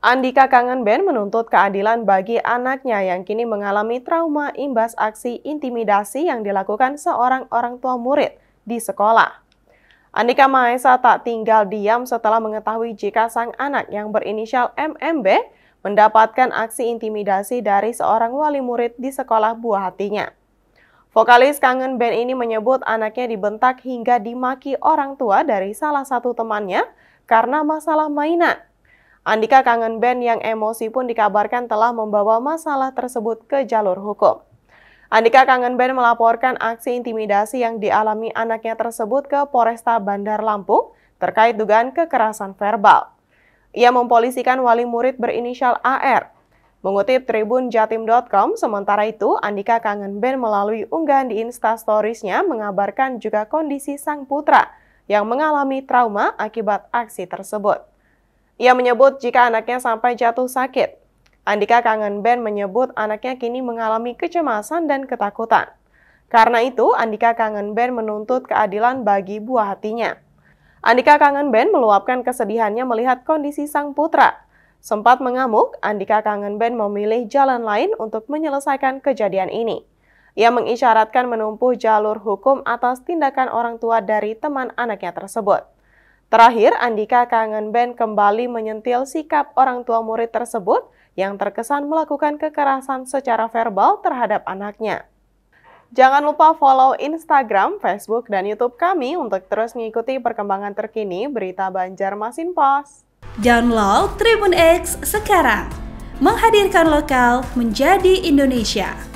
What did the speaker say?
Andika Kangen Ben menuntut keadilan bagi anaknya yang kini mengalami trauma imbas aksi intimidasi yang dilakukan seorang orang tua murid di sekolah. Andika Maesa tak tinggal diam setelah mengetahui jika sang anak yang berinisial MMB mendapatkan aksi intimidasi dari seorang wali murid di sekolah buah hatinya. Vokalis Kangen Band ini menyebut anaknya dibentak hingga dimaki orang tua dari salah satu temannya karena masalah mainan. Andika Kangen Band yang emosi pun dikabarkan telah membawa masalah tersebut ke jalur hukum. Andika Kangen Band melaporkan aksi intimidasi yang dialami anaknya tersebut ke Polresta Bandar Lampung terkait dugaan kekerasan verbal. Ia mempolisikan wali murid berinisial AR. Mengutip Tribun Jatim.com, sementara itu Andika Kangen Band melalui unggahan di Instastories-nya mengabarkan juga kondisi sang putra yang mengalami trauma akibat aksi tersebut. Ia menyebut jika anaknya sampai jatuh sakit. Andika Kangen Ben menyebut anaknya kini mengalami kecemasan dan ketakutan. Karena itu, Andika Kangen Ben menuntut keadilan bagi buah hatinya. Andika Kangen Ben meluapkan kesedihannya melihat kondisi sang putra. Sempat mengamuk, Andika Kangen Ben memilih jalan lain untuk menyelesaikan kejadian ini. Ia mengisyaratkan menumpuh jalur hukum atas tindakan orang tua dari teman anaknya tersebut. Terakhir, Andika Kangen Band kembali menyentil sikap orang tua murid tersebut yang terkesan melakukan kekerasan secara verbal terhadap anaknya. Jangan lupa follow Instagram, Facebook, dan Youtube kami untuk terus mengikuti perkembangan terkini berita Banjarmasin Pos. Download Tribun X sekarang. Menghadirkan lokal menjadi Indonesia.